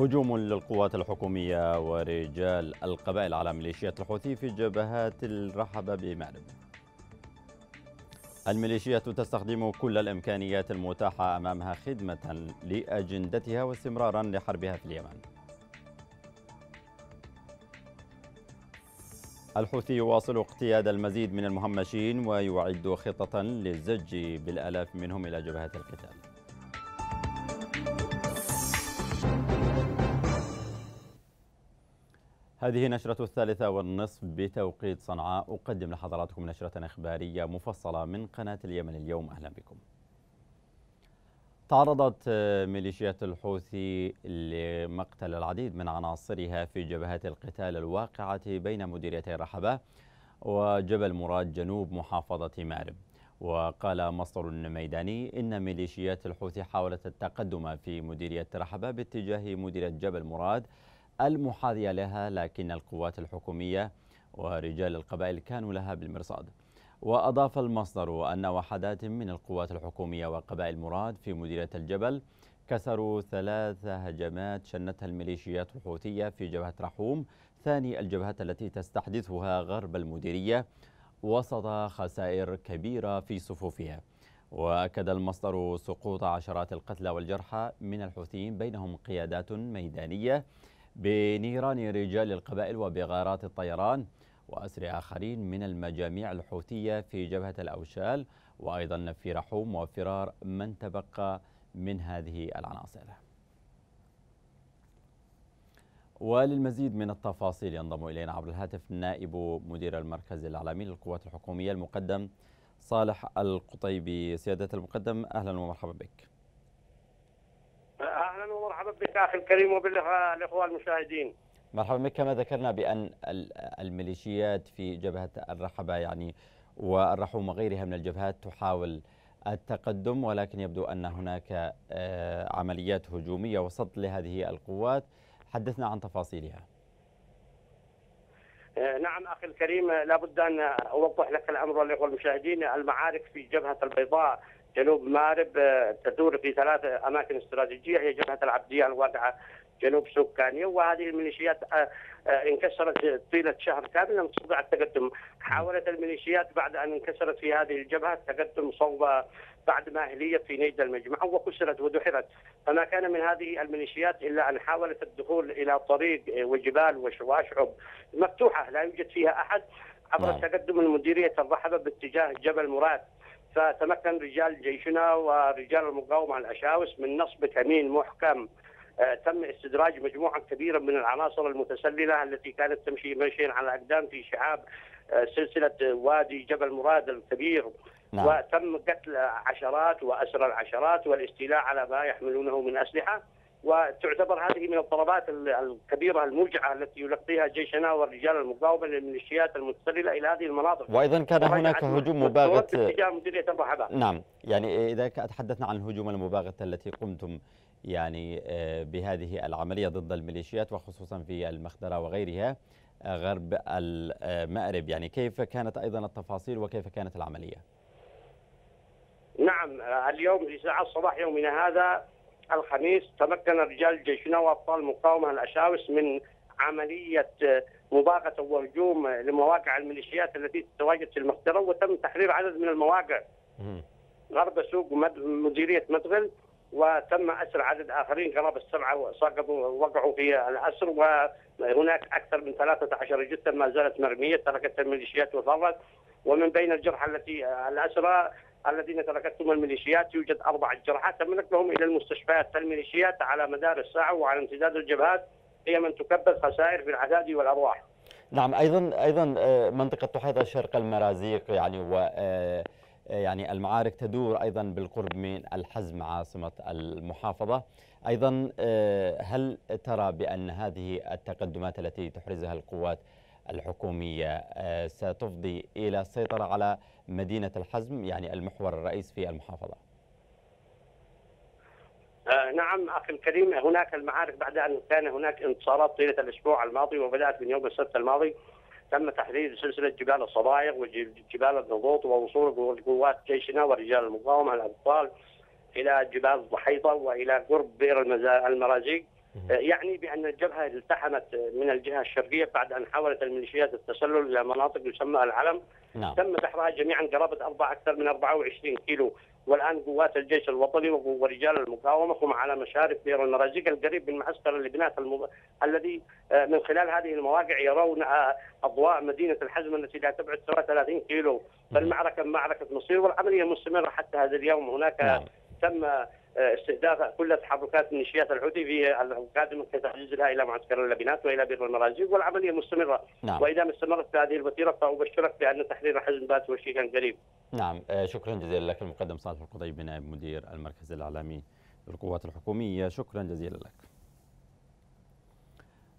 هجوم للقوات الحكومية ورجال القبائل على ميليشيات الحوثي في جبهات الرحبة بمأرب الميليشيات تستخدم كل الإمكانيات المتاحة أمامها خدمة لأجندتها واستمرارا لحربها في اليمن الحوثي يواصل اقتياد المزيد من المهمشين ويعد خطة للزج بالآلاف منهم إلى جبهات القتال هذه نشرة الثالثة والنصف بتوقيت صنعاء أقدم لحضراتكم نشرة إخبارية مفصلة من قناة اليمن اليوم أهلا بكم تعرضت ميليشيات الحوثي لمقتل العديد من عناصرها في جبهات القتال الواقعة بين مديريتي رحبة وجبل مراد جنوب محافظة مأرب وقال مصدر ميداني إن ميليشيات الحوثي حاولت التقدم في مديرية رحبة باتجاه مديرية جبل مراد المحاذية لها لكن القوات الحكومية ورجال القبائل كانوا لها بالمرصاد وأضاف المصدر أن وحدات من القوات الحكومية وقبائل مراد في مديرية الجبل كسروا ثلاث هجمات شنتها الميليشيات الحوثية في جبهة رحوم ثاني الجبهات التي تستحدثها غرب المديرية وسط خسائر كبيرة في صفوفها وأكد المصدر سقوط عشرات القتلى والجرحى من الحوثيين بينهم قيادات ميدانية بنيران رجال القبائل وبغارات الطيران وأسر آخرين من المجاميع الحوثية في جبهة الأوشال وأيضا في رحوم وفرار من تبقى من هذه العناصر وللمزيد من التفاصيل ينضم إلينا عبر الهاتف نائب مدير المركز الإعلامي للقوات الحكومية المقدم صالح القطيبي سيادة المقدم أهلا ومرحبا بك اهلا ومرحبا بك اخي الكريم وبالاخوه المشاهدين. مرحبا بك كما ذكرنا بان الميليشيات في جبهه الرحبه يعني والرحوم وغيرها من الجبهات تحاول التقدم ولكن يبدو ان هناك آه، عمليات هجوميه وسط لهذه القوات حدثنا عن تفاصيلها. آه، نعم اخي الكريم لابد ان اوضح لك الامر للاخوه المشاهدين المعارك في جبهه البيضاء جنوب مارب تدور في ثلاث اماكن استراتيجيه هي جبهه العبديه الواقعه جنوب سوق وهذه الميليشيات آه، آه، انكسرت طيله شهر كامل لم تستطع التقدم، حاولت الميليشيات بعد ان انكسرت في هذه الجبهه التقدم صوب بعد ماهليه في نجد المجمع وكسرت ودحرت، فما كان من هذه الميليشيات الا ان حاولت الدخول الى طريق آه، وجبال وشعب مفتوحه لا يوجد فيها احد عبر التقدم نعم. تقدم المديريه الرحبه باتجاه جبل مراد فتمكن رجال جيشنا ورجال المقاومه الاشاوس من نصب كمين محكم آه، تم استدراج مجموعه كبيره من العناصر المتسلله التي كانت تمشي مشيا على اقدام في شعاب آه، سلسله وادي جبل مراد الكبير نعم. وتم قتل عشرات واسر العشرات والاستيلاء على ما يحملونه من اسلحه وتعتبر هذه من الضربات الكبيره الموجعه التي يلقيها جيشنا والرجال المقاومه للميليشيات المتسلله الى هذه المناطق. وايضا كان هناك هجوم مباغت مديريه الرحباء. نعم، يعني اذا تحدثنا عن الهجوم المباغت التي قمتم يعني آه، بهذه العمليه ضد الميليشيات وخصوصا في المخدره وغيرها غرب المأرب، يعني كيف كانت ايضا التفاصيل وكيف كانت العمليه؟ نعم آه، اليوم في ساعة صباح يومنا هذا الخميس تمكن رجال جيشنا وابطال المقاومه الاشاوس من عمليه آه، مباغته وهجوم لمواقع الميليشيات التي تتواجد في المقترة وتم تحرير عدد من المواقع غرب سوق مديريه مدغل وتم اسر عدد اخرين قرابه السبعه سقطوا وقعوا في الاسر وهناك اكثر من 13 جثه ما زالت مرميه تركتها الميليشيات وفرت ومن بين الجرحى التي آه، الاسرى الذين تركتهم الميليشيات يوجد أربعة جرحى نقلهم إلى المستشفيات فالميليشيات على مدار الساعة وعلى امتداد الجبهات هي من تكبد خسائر في العداد والأرواح نعم أيضا أيضا آه، منطقة تحيط شرق المرازيق يعني و آه، آه، يعني المعارك تدور أيضا بالقرب من الحزم عاصمة المحافظة أيضا هل ترى بأن هذه التقدمات التي تحرزها القوات الحكومية آه، ستفضي إلى السيطرة على مدينة الحزم يعني المحور الرئيسي في المحافظة آه، نعم اخي الكريم هناك المعارك بعد ان كان هناك انتصارات طيله الاسبوع الماضي وبدات من يوم السبت الماضي تم تحرير سلسله جبال الصبايغ وجبال الضغوط ووصول قوات جيشنا ورجال المقاومه الابطال الى جبال الضحيطه والى قرب بئر المرازيق آه، يعني بان الجبهه التحمت من الجهه الشرقيه بعد ان حاولت الميليشيات التسلل الى مناطق يسمى العلم نعم. تم بحرها جميعا قرابه اربع اكثر من 24 كيلو والان قوات الجيش الوطني ورجال المقاومه هم على مشارف دير المرازيق القريب من معسكر اللبنات المب... الذي آه، من خلال هذه المواقع يرون آه، اضواء مدينه الحزم التي لا تبعد 33 30 كيلو فالمعركه معركه مصير والعمليه مستمره حتى هذا اليوم هناك نعم. تم آه، استهداف كل تحركات ميليشيات الحوثي في القادم من تحجزها الى معسكر اللبنات والى بئر المرازيق والعمليه مستمره نعم. واذا ما استمرت هذه الوتيره فابشرك بان تحرير حزب بات وشيكا قريب. نعم آه، شكرا جزيلا لك المقدم صالح القضيب نائب مدير المركز الاعلامي للقوات الحكوميه شكرا جزيلا لك.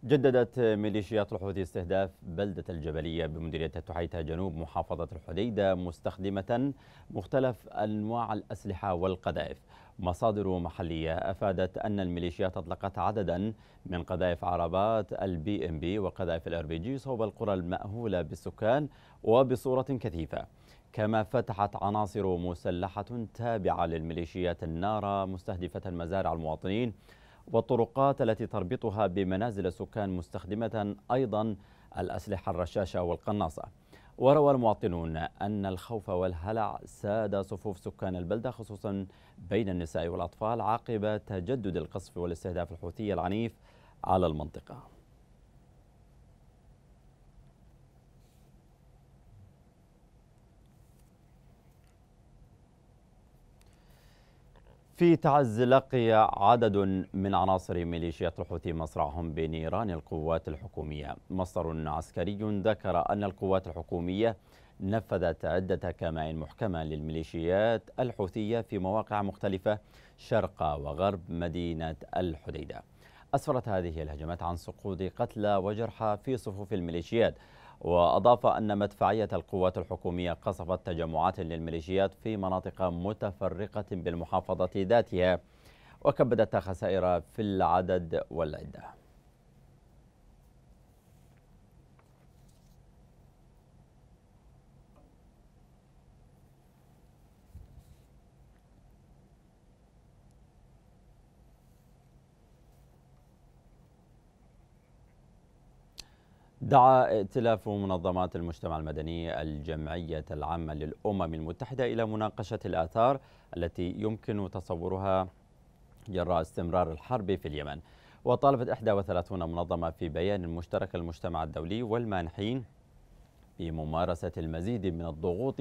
جددت ميليشيات الحوثي استهداف بلدة الجبلية بمديرية تحيتها جنوب محافظة الحديدة مستخدمة مختلف أنواع الأسلحة والقذائف مصادر محلية أفادت أن الميليشيات أطلقت عددا من قذائف عربات البي ام بي وقذائف الار بي جي صوب القرى المأهولة بالسكان وبصورة كثيفة كما فتحت عناصر مسلحة تابعة للميليشيات النار مستهدفة مزارع المواطنين والطرقات التي تربطها بمنازل السكان مستخدمة أيضا الأسلحة الرشاشة والقناصة وروى المواطنون أن الخوف والهلع ساد صفوف سكان البلدة خصوصا بين النساء والأطفال عقب تجدد القصف والاستهداف الحوثي العنيف على المنطقة في تعز لقي عدد من عناصر ميليشيات الحوثي مصرعهم بنيران القوات الحكومية مصدر عسكري ذكر أن القوات الحكومية نفذت عدة كمائن محكمة للميليشيات الحوثية في مواقع مختلفة شرق وغرب مدينة الحديدة أسفرت هذه الهجمات عن سقوط قتلى وجرحى في صفوف الميليشيات وأضاف أن مدفعية القوات الحكومية قصفت تجمعات للميليشيات في مناطق متفرقة بالمحافظة ذاتها وكبدت خسائر في العدد والعده دعا ائتلاف منظمات المجتمع المدني الجمعية العامة للأمم المتحدة إلى مناقشة الآثار التي يمكن تصورها جراء استمرار الحرب في اليمن وطالبت 31 منظمة في بيان مشترك المجتمع الدولي والمانحين بممارسة المزيد من الضغوط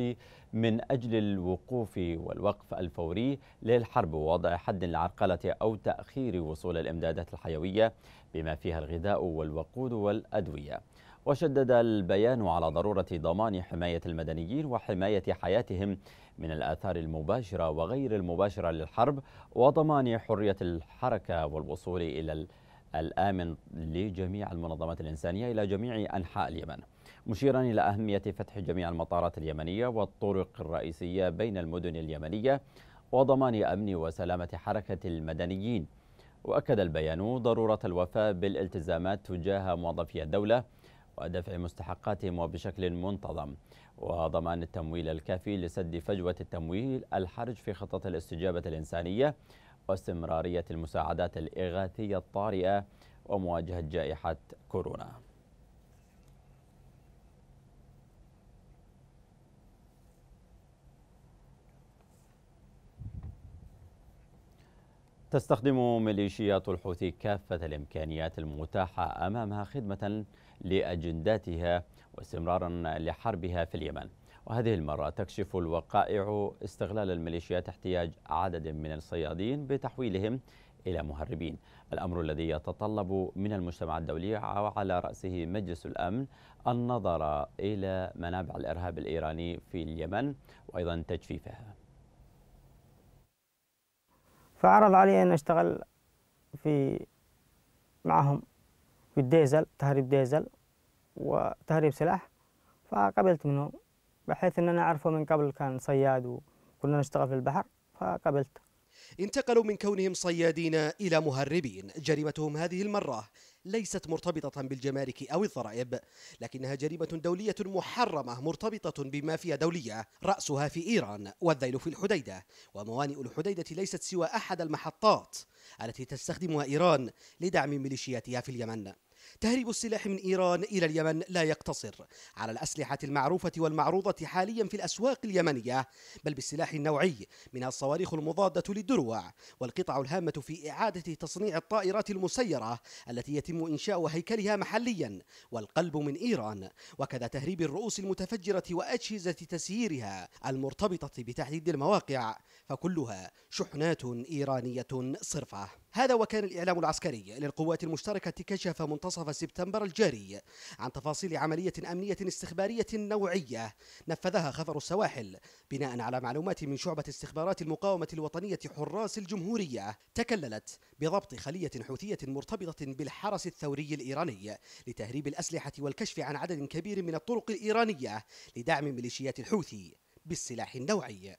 من أجل الوقوف والوقف الفوري للحرب ووضع حد للعرقلة أو تأخير وصول الإمدادات الحيوية بما فيها الغذاء والوقود والأدوية وشدد البيان على ضرورة ضمان حماية المدنيين وحماية حياتهم من الآثار المباشرة وغير المباشرة للحرب وضمان حرية الحركة والوصول إلى الآمن لجميع المنظمات الإنسانية إلى جميع أنحاء اليمن مشيرا إلى أهمية فتح جميع المطارات اليمنية والطرق الرئيسية بين المدن اليمنية وضمان أمن وسلامة حركة المدنيين وأكد البيان ضرورة الوفاء بالالتزامات تجاه موظفي الدولة ودفع مستحقاتهم وبشكل منتظم وضمان التمويل الكافي لسد فجوة التمويل الحرج في خطة الاستجابة الإنسانية واستمرارية المساعدات الإغاثية الطارئة ومواجهة جائحة كورونا تستخدم ميليشيات الحوثي كافة الإمكانيات المتاحة أمامها خدمة لأجنداتها واستمرارا لحربها في اليمن وهذه المرة تكشف الوقائع استغلال الميليشيات احتياج عدد من الصيادين بتحويلهم إلى مهربين الأمر الذي يتطلب من المجتمع الدولي وعلى رأسه مجلس الأمن النظر إلى منابع الإرهاب الإيراني في اليمن وأيضا تجفيفها فعرض علي أن أشتغل في معهم بالديزل تهريب ديزل وتهريب سلاح فقبلت منه بحيث أن أنا أعرفه من قبل كان صياد وكنا نشتغل في البحر فقبلت انتقلوا من كونهم صيادين إلى مهربين جريمتهم هذه المرة ليست مرتبطة بالجمارك أو الضرائب لكنها جريمة دولية محرمة مرتبطة بما فيها دولية رأسها في إيران والذيل في الحديدة وموانئ الحديدة ليست سوى أحد المحطات التي تستخدمها إيران لدعم ميليشياتها في اليمن تهريب السلاح من إيران إلى اليمن لا يقتصر على الأسلحة المعروفة والمعروضة حاليا في الأسواق اليمنية بل بالسلاح النوعي منها الصواريخ المضادة للدروع والقطع الهامة في إعادة تصنيع الطائرات المسيرة التي يتم إنشاء هيكلها محليا والقلب من إيران وكذا تهريب الرؤوس المتفجرة وأجهزة تسييرها المرتبطة بتحديد المواقع فكلها شحنات إيرانية صرفة هذا وكان الإعلام العسكري للقوات المشتركة كشف منتصف سبتمبر الجاري عن تفاصيل عملية أمنية استخبارية نوعية نفذها خفر السواحل بناء على معلومات من شعبة استخبارات المقاومة الوطنية حراس الجمهورية تكللت بضبط خلية حوثية مرتبطة بالحرس الثوري الإيراني لتهريب الأسلحة والكشف عن عدد كبير من الطرق الإيرانية لدعم ميليشيات الحوثي بالسلاح النوعي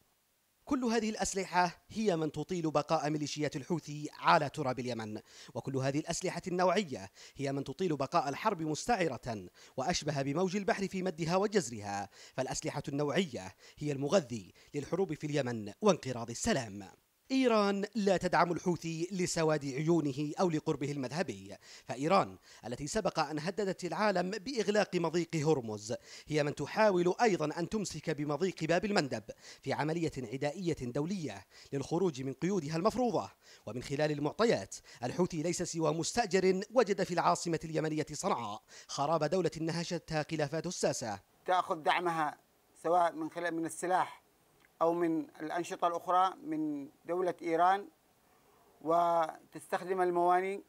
كل هذه الأسلحة هي من تطيل بقاء ميليشيات الحوثي على تراب اليمن وكل هذه الأسلحة النوعية هي من تطيل بقاء الحرب مستعرة وأشبه بموج البحر في مدها وجزرها فالأسلحة النوعية هي المغذي للحروب في اليمن وانقراض السلام إيران لا تدعم الحوثي لسواد عيونه أو لقربه المذهبي فإيران التي سبق أن هددت العالم بإغلاق مضيق هرمز هي من تحاول أيضا أن تمسك بمضيق باب المندب في عملية عدائية دولية للخروج من قيودها المفروضة ومن خلال المعطيات الحوثي ليس سوى مستأجر وجد في العاصمة اليمنية صنعاء خراب دولة نهشتها خلافات الساسة تأخذ دعمها سواء من خلال من السلاح أو من الأنشطة الأخرى من دولة إيران وتستخدم المواني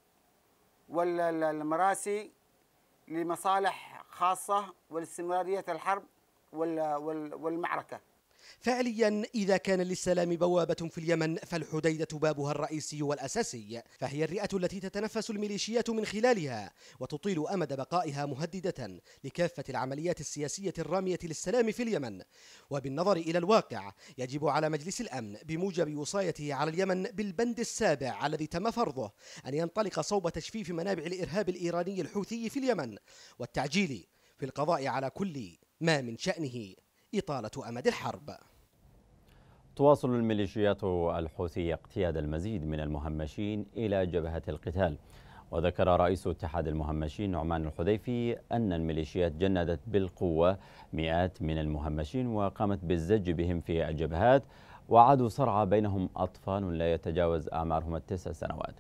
والمراسي لمصالح خاصة والاستمرارية الحرب والمعركة فعليا إذا كان للسلام بوابة في اليمن فالحديدة بابها الرئيسي والأساسي فهي الرئة التي تتنفس الميليشيات من خلالها وتطيل أمد بقائها مهددة لكافة العمليات السياسية الرامية للسلام في اليمن وبالنظر إلى الواقع يجب على مجلس الأمن بموجب وصايته على اليمن بالبند السابع الذي تم فرضه أن ينطلق صوب تجفيف منابع الإرهاب الإيراني الحوثي في اليمن والتعجيل في القضاء على كل ما من شأنه إطالة أمد الحرب تواصل الميليشيات الحوثية اقتياد المزيد من المهمشين إلى جبهة القتال وذكر رئيس اتحاد المهمشين نعمان الحذيفي أن الميليشيات جندت بالقوة مئات من المهمشين وقامت بالزج بهم في الجبهات وعادوا صرعى بينهم أطفال لا يتجاوز أعمارهم التسع سنوات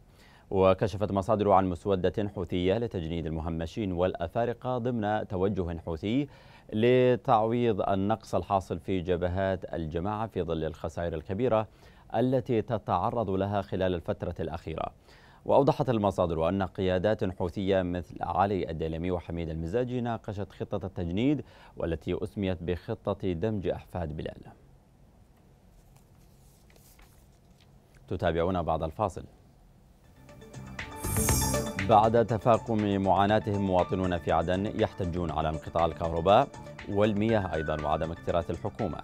وكشفت مصادر عن مسودة حوثية لتجنيد المهمشين والأفارقة ضمن توجه حوثي لتعويض النقص الحاصل في جبهات الجماعة في ظل الخسائر الكبيرة التي تتعرض لها خلال الفترة الأخيرة وأوضحت المصادر أن قيادات حوثية مثل علي الديلمي وحميد المزاجي ناقشت خطة التجنيد والتي أسميت بخطة دمج أحفاد بلال تتابعون بعد الفاصل بعد تفاقم معاناتهم مواطنون في عدن يحتجون على انقطاع الكهرباء والمياه أيضا وعدم اكتراث الحكومة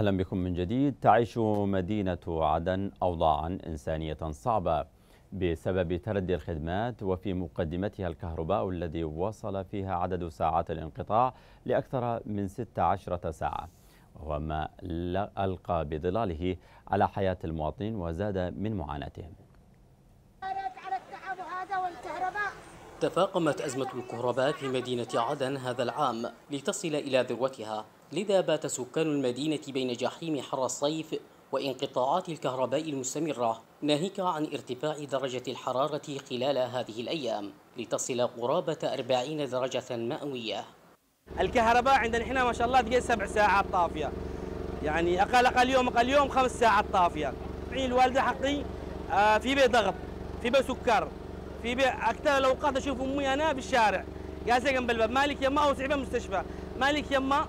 أهلا بكم من جديد تعيش مدينة عدن أوضاعا إنسانية صعبة بسبب تردي الخدمات وفي مقدمتها الكهرباء الذي وصل فيها عدد ساعات الانقطاع لأكثر من 16 ساعة وما ألقى بظلاله على حياة المواطنين وزاد من معاناتهم تفاقمت أزمة الكهرباء في مدينة عدن هذا العام لتصل إلى ذروتها لذا بات سكان المدينة بين جحيم حر الصيف وانقطاعات الكهرباء المستمرة ناهيك عن ارتفاع درجة الحرارة خلال هذه الأيام لتصل قرابة 40 درجة مئوية الكهرباء عندنا احنا ما شاء الله تقعد سبع ساعات طافية يعني أقل أقل يوم أقل يوم خمس ساعات طافية الوالدة حقي آه، في بيت ضغط في بيت سكر في بيت أكثر الأوقات أشوف أمي أنا بالشارع جالسة جنب الباب مالك يما أو سعبة مستشفى مالك يما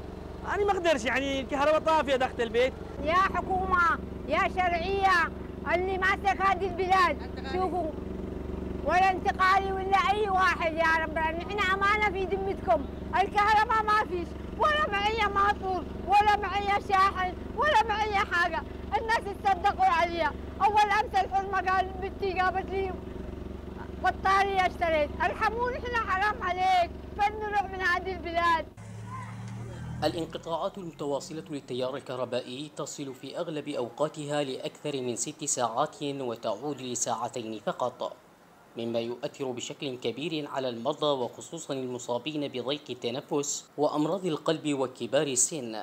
انا ما اقدرش يعني الكهرباء طافيه داخل البيت يا حكومه يا شرعيه اللي ماسك هذه البلاد شوفوا ولا انتقالي ولا اي واحد يا رب نحن امانه في ذمتكم الكهرباء ما فيش ولا معي ماطور ولا معي شاحن ولا معي حاجه الناس تصدقوا عليا اول امس الحرمه قال بنتي جابت لي بطاريه اشتريت ارحموني احنا حرام عليك فلنروح من هذه البلاد الانقطاعات المتواصلة للتيار الكهربائي تصل في أغلب أوقاتها لأكثر من ست ساعات وتعود لساعتين فقط مما يؤثر بشكل كبير على المرضى وخصوصا المصابين بضيق التنفس وأمراض القلب وكبار السن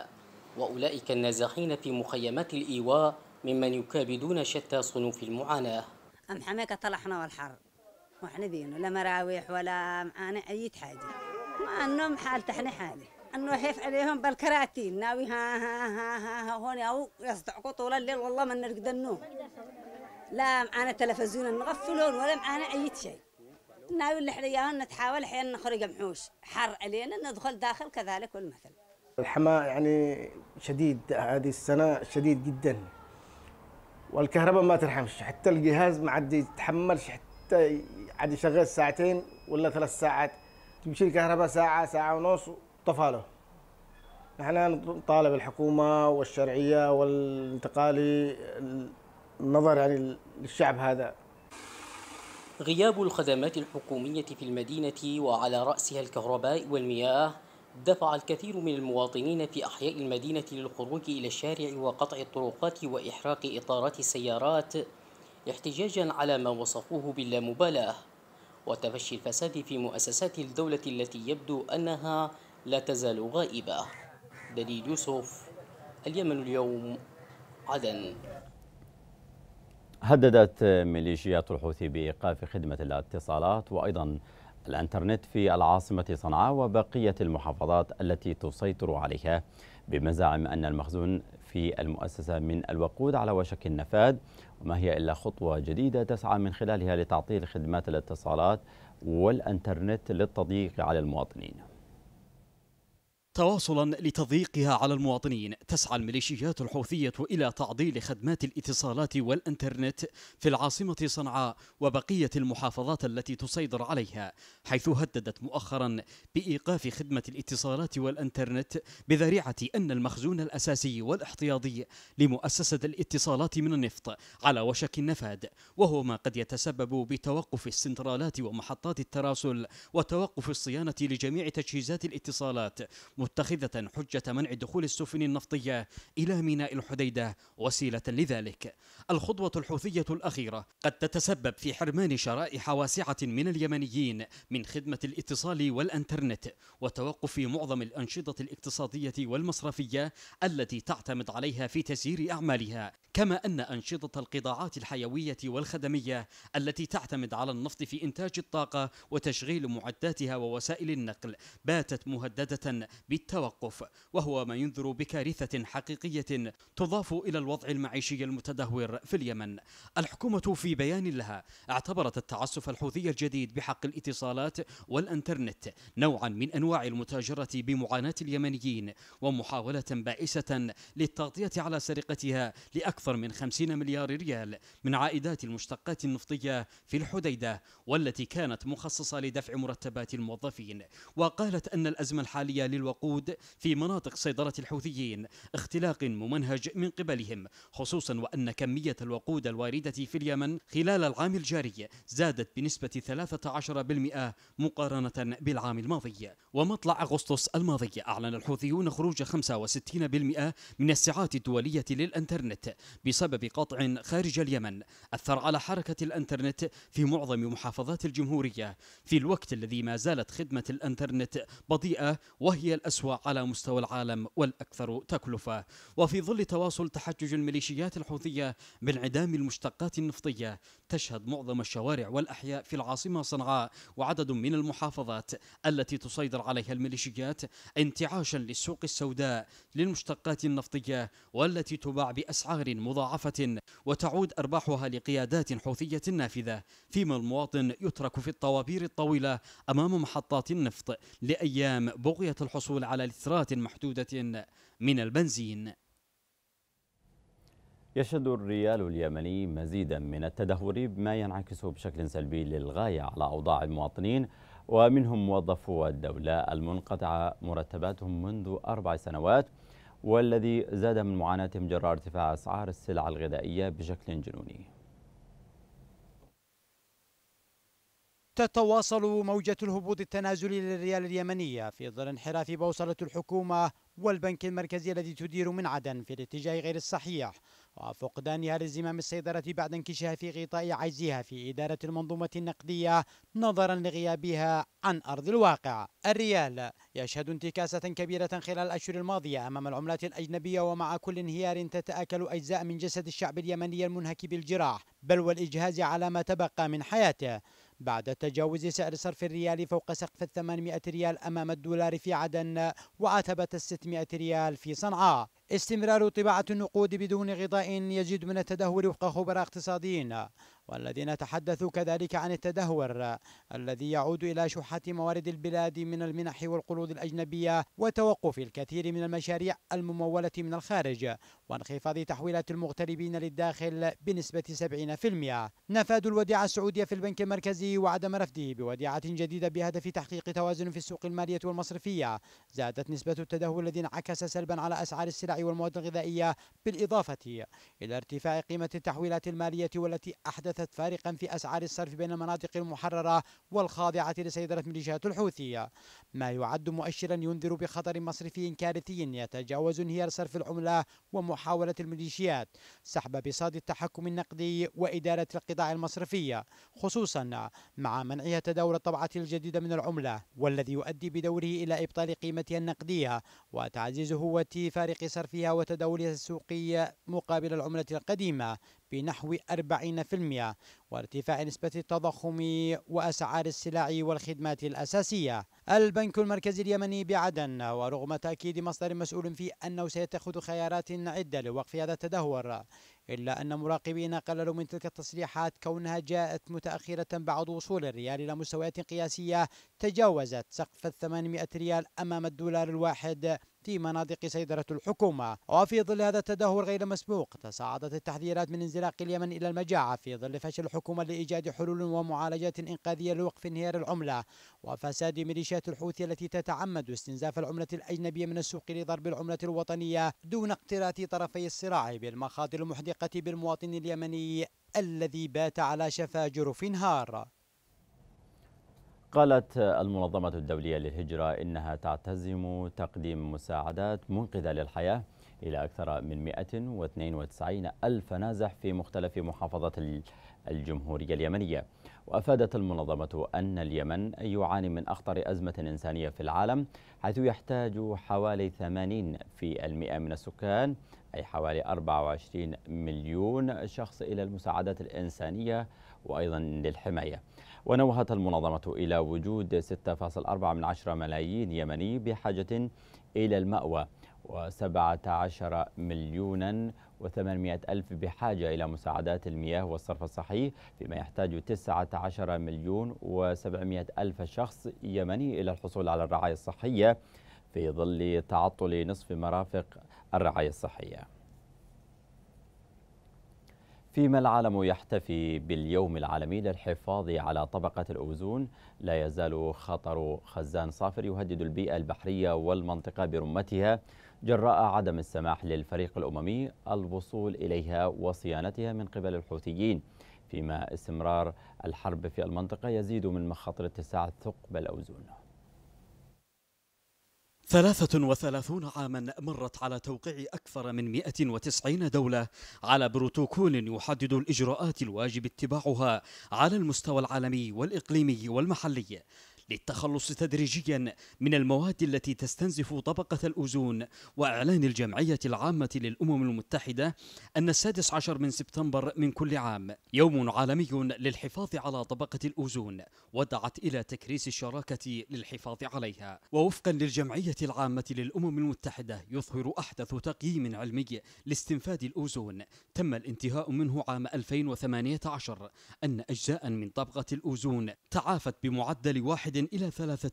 وأولئك النازحين في مخيمات الإيواء ممن يكابدون شتى صنوف المعاناة أم حماك طلعنا والحر وإحنا بينا لا مراوح ولا معانا أي حاجة ما أنهم حالتنا حالي حاله أنه حيف عليهم بالكراتين ناوي ها ها ها ها, ها هون أو يصدعقوا طول الليل والله ما نرقد النوم لا معانا تلفزيون نغفلون ولا معانا أي شيء ناوي اللي حرياهن نتحاول حين نخرج محوش حر علينا ندخل داخل كذلك والمثل الحماء يعني شديد هذه السنة شديد جدا والكهرباء ما ترحمش حتى الجهاز ما عاد يتحملش حتى عاد يشغل ساعتين ولا ثلاث ساعات تمشي الكهرباء ساعة ساعة ونص طفاله نحن نطالب الحكومه والشرعيه والانتقالي النظر يعني للشعب هذا غياب الخدمات الحكومية في المدينة وعلى رأسها الكهرباء والمياه دفع الكثير من المواطنين في أحياء المدينة للخروج إلى الشارع وقطع الطرقات وإحراق إطارات السيارات احتجاجا على ما وصفوه باللامبالاة وتفشي الفساد في مؤسسات الدولة التي يبدو أنها لا تزال غائبة دليل يوسف اليمن اليوم عدن هددت ميليشيات الحوثي بإيقاف خدمة الاتصالات وأيضا الانترنت في العاصمة صنعاء وبقية المحافظات التي تسيطر عليها بمزاعم أن المخزون في المؤسسة من الوقود على وشك النفاذ وما هي إلا خطوة جديدة تسعى من خلالها لتعطيل خدمات الاتصالات والانترنت للتضييق على المواطنين تواصلا لتضييقها على المواطنين تسعى الميليشيات الحوثية إلى تعضيل خدمات الاتصالات والإنترنت في العاصمة صنعاء وبقية المحافظات التي تسيطر عليها حيث هددت مؤخرا بإيقاف خدمة الاتصالات والإنترنت بذريعة أن المخزون الأساسي والاحتياطي لمؤسسة الاتصالات من النفط على وشك النفاد وهو ما قد يتسبب بتوقف السنترالات ومحطات التراسل وتوقف الصيانة لجميع تجهيزات الاتصالات متخذة حجة منع دخول السفن النفطية إلى ميناء الحديدة وسيلة لذلك الخطوة الحوثية الأخيرة قد تتسبب في حرمان شرائح واسعة من اليمنيين من خدمة الاتصال والأنترنت وتوقف معظم الأنشطة الاقتصادية والمصرفية التي تعتمد عليها في تسيير أعمالها كما أن أنشطة القطاعات الحيوية والخدمية التي تعتمد على النفط في إنتاج الطاقة وتشغيل معداتها ووسائل النقل باتت مهددة بالتوقف وهو ما ينذر بكارثة حقيقية تضاف إلى الوضع المعيشي المتدهور في اليمن الحكومة في بيان لها اعتبرت التعسف الحوثي الجديد بحق الاتصالات والانترنت نوعا من أنواع المتاجرة بمعاناة اليمنيين ومحاولة بائسة للتغطية على سرقتها لأكثر من 50 مليار ريال من عائدات المشتقات النفطية في الحديدة والتي كانت مخصصة لدفع مرتبات الموظفين وقالت أن الأزمة الحالية للوقت الوقود في مناطق سيطرة الحوثيين اختلاق ممنهج من قبلهم خصوصا وأن كمية الوقود الواردة في اليمن خلال العام الجاري زادت بنسبة 13% مقارنة بالعام الماضي ومطلع أغسطس الماضي أعلن الحوثيون خروج 65% من الساعات الدولية للأنترنت بسبب قطع خارج اليمن أثر على حركة الأنترنت في معظم محافظات الجمهورية في الوقت الذي ما زالت خدمة الأنترنت بطيئة وهي الأسوأ على مستوى العالم والأكثر تكلفة وفي ظل تواصل تحجج الميليشيات الحوثية بانعدام المشتقات النفطية تشهد معظم الشوارع والأحياء في العاصمة صنعاء وعدد من المحافظات التي تسيطر عليها الميليشيات انتعاشا للسوق السوداء للمشتقات النفطية والتي تباع بأسعار مضاعفة وتعود أرباحها لقيادات حوثية نافذة فيما المواطن يترك في الطوابير الطويلة أمام محطات النفط لأيام بغية الحصول الحصول على لترات محدودة من البنزين يشهد الريال اليمني مزيدا من التدهور بما ينعكس بشكل سلبي للغاية على أوضاع المواطنين ومنهم موظفو الدولة المنقطعة مرتباتهم منذ أربع سنوات والذي زاد من معاناتهم جراء ارتفاع أسعار السلع الغذائية بشكل جنوني تتواصل موجة الهبوط التنازلي للريال اليمنية في ظل انحراف بوصلة الحكومة والبنك المركزي الذي تدير من عدن في الاتجاه غير الصحيح وفقدانها لزمام السيطرة بعد انكشاف غطاء عجزها في إدارة المنظومة النقدية نظرا لغيابها عن أرض الواقع الريال يشهد انتكاسة كبيرة خلال الأشهر الماضية أمام العملات الأجنبية ومع كل انهيار تتآكل أجزاء من جسد الشعب اليمني المنهك بالجراح بل والإجهاز على ما تبقى من حياته بعد تجاوز سعر صرف الريال فوق سقف ال 800 ريال أمام الدولار في عدن وعتبة ال 600 ريال في صنعاء استمرار طباعة النقود بدون غطاء يزيد من التدهور وفق خبراء اقتصاديين والذين تحدثوا كذلك عن التدهور الذي يعود إلى شحة موارد البلاد من المنح والقروض الأجنبية وتوقف الكثير من المشاريع الممولة من الخارج وانخفاض تحويلات المغتربين للداخل بنسبة 70% نفاد الوديعة السعودية في البنك المركزي وعدم رفده بوديعة جديدة بهدف تحقيق توازن في السوق المالية والمصرفية زادت نسبة التدهور الذي انعكس سلبا على أسعار السلع والمواد الغذائية بالإضافة إلى ارتفاع قيمة التحويلات المالية والتي أحدث حدثت فارقا في أسعار الصرف بين المناطق المحررة والخاضعة لسيطرة ميليشيات الحوثي ما يعد مؤشرا ينذر بخطر مصرفي كارثي يتجاوز انهيار صرف العملة ومحاولة الميليشيات سحب بصاد التحكم النقدي وإدارة القطاع المصرفي خصوصا مع منعها تداول الطبعة الجديدة من العملة والذي يؤدي بدوره إلى إبطال قيمتها النقدية وتعزيز هوة فارق صرفها وتداولها السوقي مقابل العملة القديمة بنحو 40% وارتفاع نسبة التضخم وأسعار السلع والخدمات الأساسية البنك المركزي اليمني بعدن ورغم تأكيد مصدر مسؤول في أنه سيتخذ خيارات عدة لوقف هذا التدهور إلا أن مراقبين قللوا من تلك التصريحات كونها جاءت متأخرة بعد وصول الريال إلى مستويات قياسية تجاوزت سقف 800 ريال أمام الدولار الواحد في مناطق سيطرة الحكومة وفي ظل هذا التدهور غير مسبوق تصاعدت التحذيرات من انزلاق اليمن إلى المجاعة في ظل فشل الحكومة لإيجاد حلول ومعالجات إنقاذية لوقف انهيار العملة وفساد ميليشيات الحوثي التي تتعمد استنزاف العملة الأجنبية من السوق لضرب العملة الوطنية دون اقتراث طرفي الصراع بالمخاطر المحدقة بالمواطن اليمني الذي بات على شفا جرف هار قالت المنظمة الدولية للهجرة إنها تعتزم تقديم مساعدات منقذة للحياة إلى أكثر من 192 ألف نازح في مختلف محافظات الجمهورية اليمنية وأفادت المنظمة أن اليمن يعاني من أخطر أزمة إنسانية في العالم حيث يحتاج حوالي 80 في المئة من السكان أي حوالي 24 مليون شخص إلى المساعدات الإنسانية وأيضا للحماية ونوهت المنظمة إلى وجود 6.4 من عشرة ملايين يمني بحاجة إلى المأوى و17 مليونا و800 ألف بحاجة إلى مساعدات المياه والصرف الصحي فيما يحتاج 19 مليون و700 ألف شخص يمني إلى الحصول على الرعاية الصحية في ظل تعطل نصف مرافق الرعاية الصحية فيما العالم يحتفي باليوم العالمي للحفاظ على طبقة الأوزون لا يزال خطر خزان صافر يهدد البيئة البحرية والمنطقة برمتها جراء عدم السماح للفريق الأممي الوصول إليها وصيانتها من قبل الحوثيين فيما استمرار الحرب في المنطقة يزيد من مخاطر اتساع ثقب الأوزون ثلاثة وثلاثون عاما مرت على توقيع أكثر من 190 دولة على بروتوكول يحدد الإجراءات الواجب اتباعها على المستوى العالمي والإقليمي والمحلي للتخلص تدريجيا من المواد التي تستنزف طبقة الأوزون وإعلان الجمعية العامة للأمم المتحدة أن السادس عشر من سبتمبر من كل عام يوم عالمي للحفاظ على طبقة الأوزون ودعت إلى تكريس الشراكة للحفاظ عليها ووفقا للجمعية العامة للأمم المتحدة يظهر أحدث تقييم علمي لاستنفاد الأوزون تم الانتهاء منه عام 2018 أن أجزاء من طبقة الأوزون تعافت بمعدل واحد إلى 3%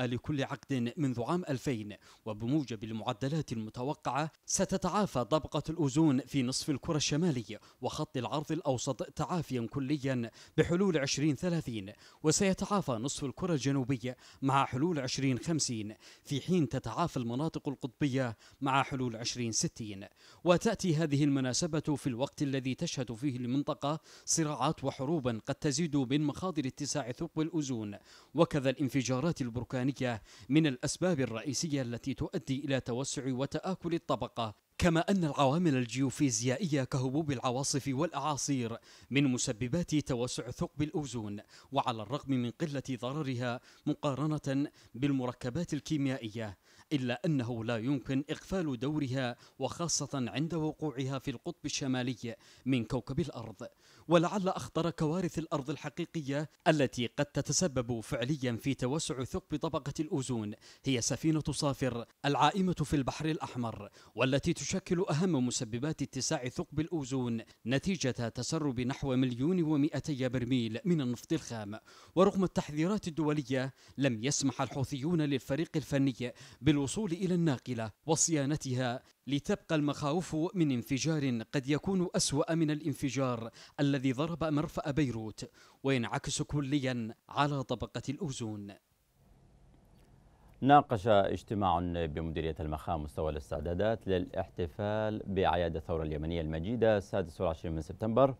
لكل عقد منذ عام 2000 وبموجب المعدلات المتوقعة ستتعافى طبقة الأوزون في نصف الكرة الشمالية وخط العرض الأوسط تعافيا كليا بحلول 2030 وسيتعافى نصف الكرة الجنوبية مع حلول 2050 في حين تتعافى المناطق القطبية مع حلول 2060 وتأتي هذه المناسبة في الوقت الذي تشهد فيه المنطقة صراعات وحروبا قد تزيد من مخاطر اتساع ثقب الأوزون وكذا الانفجارات البركانية من الأسباب الرئيسية التي تؤدي إلى توسع وتآكل الطبقة كما أن العوامل الجيوفيزيائية كهبوب العواصف والأعاصير من مسببات توسع ثقب الأوزون وعلى الرغم من قلة ضررها مقارنة بالمركبات الكيميائية إلا أنه لا يمكن إغفال دورها وخاصة عند وقوعها في القطب الشمالي من كوكب الأرض ولعل أخطر كوارث الأرض الحقيقية التي قد تتسبب فعليا في توسع ثقب طبقة الأوزون هي سفينة صافر العائمة في البحر الأحمر والتي تشكل أهم مسببات اتساع ثقب الأوزون نتيجة تسرب نحو مليون ومئتي برميل من النفط الخام ورغم التحذيرات الدولية لم يسمح الحوثيون للفريق الفني بالوصول إلى الناقلة وصيانتها لتبقى المخاوف من انفجار قد يكون أسوأ من الانفجار الذي ضرب مرفأ بيروت وينعكس كليا على طبقة الأوزون ناقش اجتماع بمديرية المخام مستوى الاستعدادات للاحتفال بأعياد الثورة اليمنية المجيدة السادس والعشرين من سبتمبر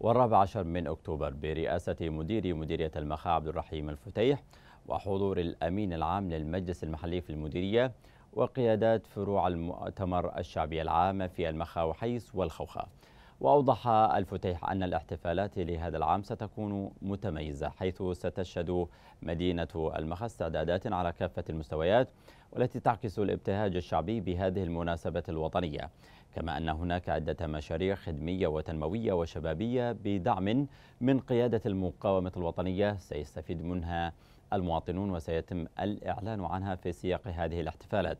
والرابع عشر من أكتوبر برئاسة مدير مديرية المخا عبد الرحيم الفتيح وحضور الأمين العام للمجلس المحلي في المديرية وقيادات فروع المؤتمر الشعبي العام في المخا وحيس والخوخة وأوضح الفتيح أن الاحتفالات لهذا العام ستكون متميزة حيث ستشهد مدينة المخا استعدادات على كافة المستويات والتي تعكس الابتهاج الشعبي بهذه المناسبة الوطنية كما أن هناك عدة مشاريع خدمية وتنموية وشبابية بدعم من قيادة المقاومة الوطنية سيستفيد منها المواطنون وسيتم الإعلان عنها في سياق هذه الاحتفالات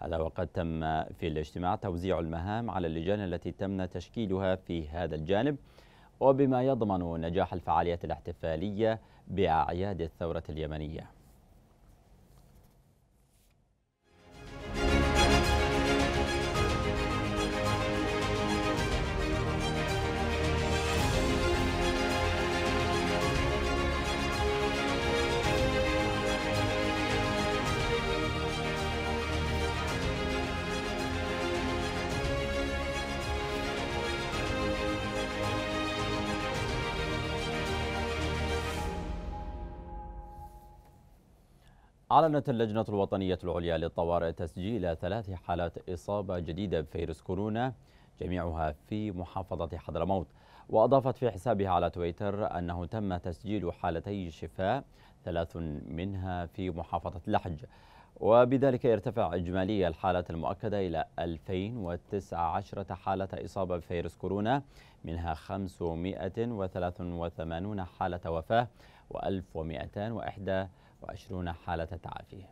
هذا وقد تم في الاجتماع توزيع المهام على اللجان التي تم تشكيلها في هذا الجانب وبما يضمن نجاح الفعاليات الاحتفالية بأعياد الثورة اليمنية أعلنت اللجنة الوطنية العليا للطوارئ تسجيل ثلاث حالات إصابة جديدة بفيروس كورونا جميعها في محافظة حضرموت وأضافت في حسابها على تويتر أنه تم تسجيل حالتي شفاء ثلاث منها في محافظة لحج وبذلك يرتفع إجمالي الحالات المؤكدة إلى 2019 حالة إصابة بفيروس كورونا منها 583 حالة وفاة و1201 وعشرون حالة تعافي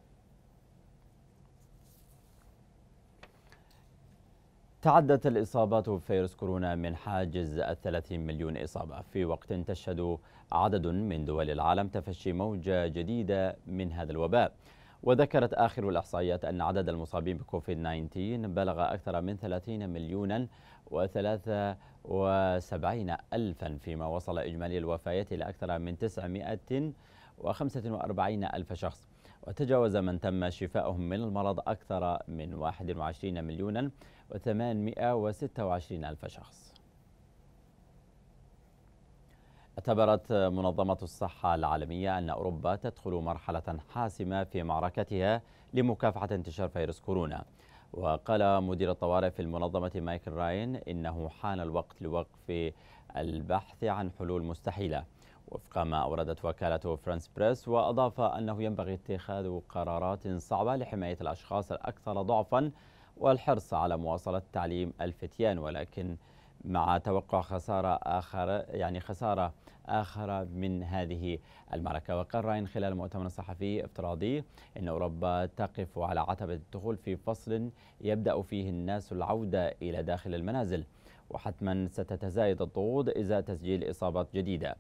تعدت الإصابات بفيروس كورونا من حاجز الثلاثين مليون إصابة في وقت تشهد عدد من دول العالم تفشي موجة جديدة من هذا الوباء وذكرت آخر الإحصائيات أن عدد المصابين بكوفيد 19 بلغ أكثر من 30 مليونا و73 ألفا فيما وصل إجمالي الوفيات إلى أكثر من 900 وأربعين ألف شخص وتجاوز من تم شفاؤهم من المرض أكثر من 21 مليونا و826 ألف شخص اعتبرت منظمة الصحة العالمية أن أوروبا تدخل مرحلة حاسمة في معركتها لمكافحة انتشار فيروس كورونا وقال مدير الطوارئ في المنظمة مايكل راين إنه حان الوقت لوقف البحث عن حلول مستحيلة وفق ما أوردت وكالة فرانس بريس وأضاف أنه ينبغي اتخاذ قرارات صعبة لحماية الأشخاص الأكثر ضعفا والحرص على مواصلة تعليم الفتيان ولكن مع توقع خسارة آخر يعني خسارة آخر من هذه المعركة وقال راين خلال مؤتمر صحفي افتراضي أن أوروبا تقف على عتبة الدخول في فصل يبدأ فيه الناس العودة إلى داخل المنازل وحتما ستتزايد الضغوط إذا تسجيل إصابات جديدة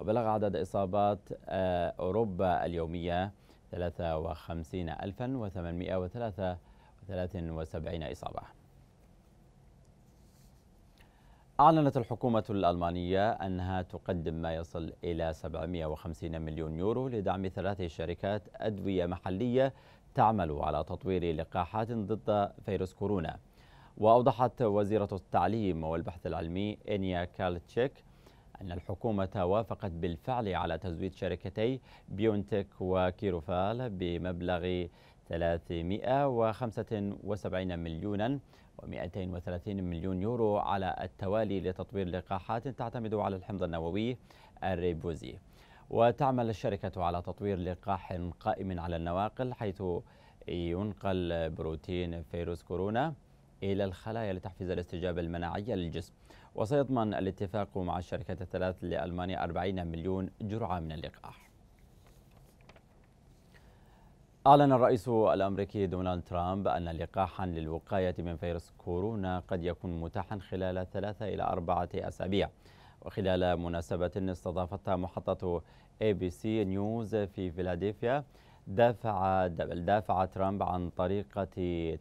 وبلغ عدد إصابات آه، أوروبا اليومية 53873 إصابة أعلنت الحكومة الألمانية أنها تقدم ما يصل إلى 750 مليون يورو لدعم ثلاث شركات أدوية محلية تعمل على تطوير لقاحات ضد فيروس كورونا وأوضحت وزيرة التعليم والبحث العلمي إنيا كالتشيك أن الحكومة وافقت بالفعل على تزويد شركتي بيونتك وكيروفال بمبلغ 375 مليونا و230 مليون يورو على التوالي لتطوير لقاحات تعتمد على الحمض النووي الريبوزي وتعمل الشركة على تطوير لقاح قائم على النواقل حيث ينقل بروتين فيروس كورونا إلى الخلايا لتحفز الاستجابة المناعية للجسم وسيضمن الاتفاق مع الشركات الثلاث لألمانيا 40 مليون جرعة من اللقاح أعلن الرئيس الأمريكي دونالد ترامب أن لقاحا للوقاية من فيروس كورونا قد يكون متاحا خلال ثلاثة إلى أربعة أسابيع وخلال مناسبة استضافتها محطة اي بي سي نيوز في فيلادلفيا دافع دافع ترامب عن طريقة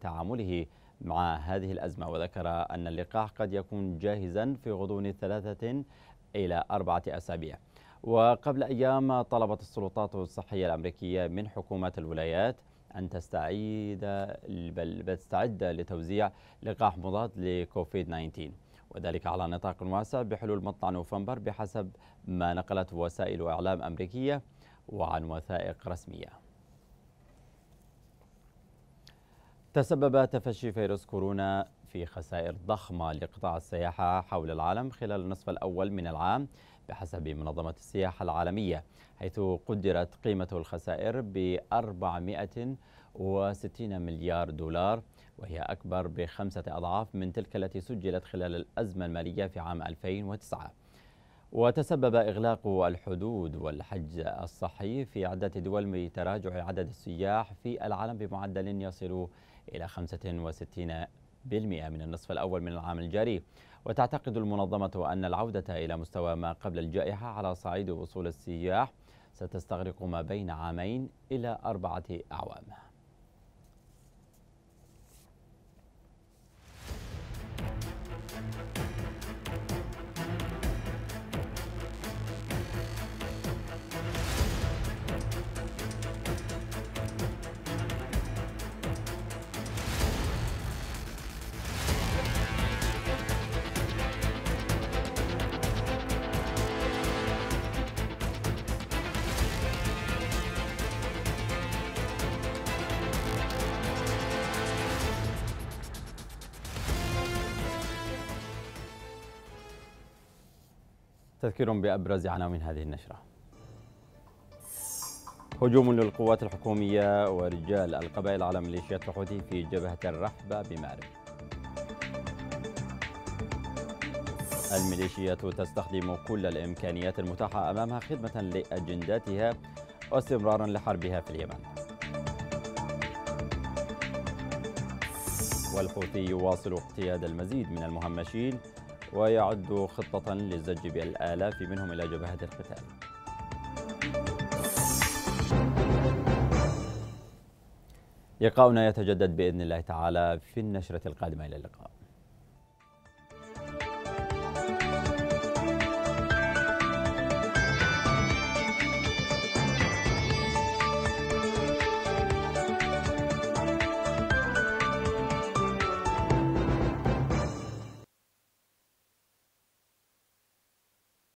تعامله مع هذه الأزمة وذكر أن اللقاح قد يكون جاهزا في غضون ثلاثة إلى أربعة أسابيع وقبل أيام طلبت السلطات الصحية الأمريكية من حكومة الولايات أن تستعيد بل تستعد لتوزيع لقاح مضاد لكوفيد 19 وذلك على نطاق واسع بحلول مطلع نوفمبر بحسب ما نقلت وسائل إعلام أمريكية وعن وثائق رسميه تسبب تفشي فيروس كورونا في خسائر ضخمة لقطاع السياحة حول العالم خلال النصف الأول من العام بحسب منظمة السياحة العالمية حيث قدرت قيمة الخسائر ب 460 مليار دولار وهي أكبر بخمسة أضعاف من تلك التي سجلت خلال الأزمة المالية في عام 2009 وتسبب إغلاق الحدود والحج الصحي في عدة دول بتراجع عدد السياح في العالم بمعدل يصل إلى 65% من النصف الأول من العام الجاري وتعتقد المنظمة أن العودة إلى مستوى ما قبل الجائحة على صعيد وصول السياح ستستغرق ما بين عامين إلى أربعة أعوام تذكير بأبرز عناوين هذه النشرة هجوم للقوات الحكومية ورجال القبائل على ميليشيات الحوثي في جبهة الرحبة بمأرب الميليشيات تستخدم كل الإمكانيات المتاحة أمامها خدمة لأجنداتها واستمرارا لحربها في اليمن والحوثي يواصل اقتياد المزيد من المهمشين ويعد خطة للزج بالآلاف منهم إلى جبهة القتال لقاؤنا يتجدد بإذن الله تعالى في النشرة القادمة إلى اللقاء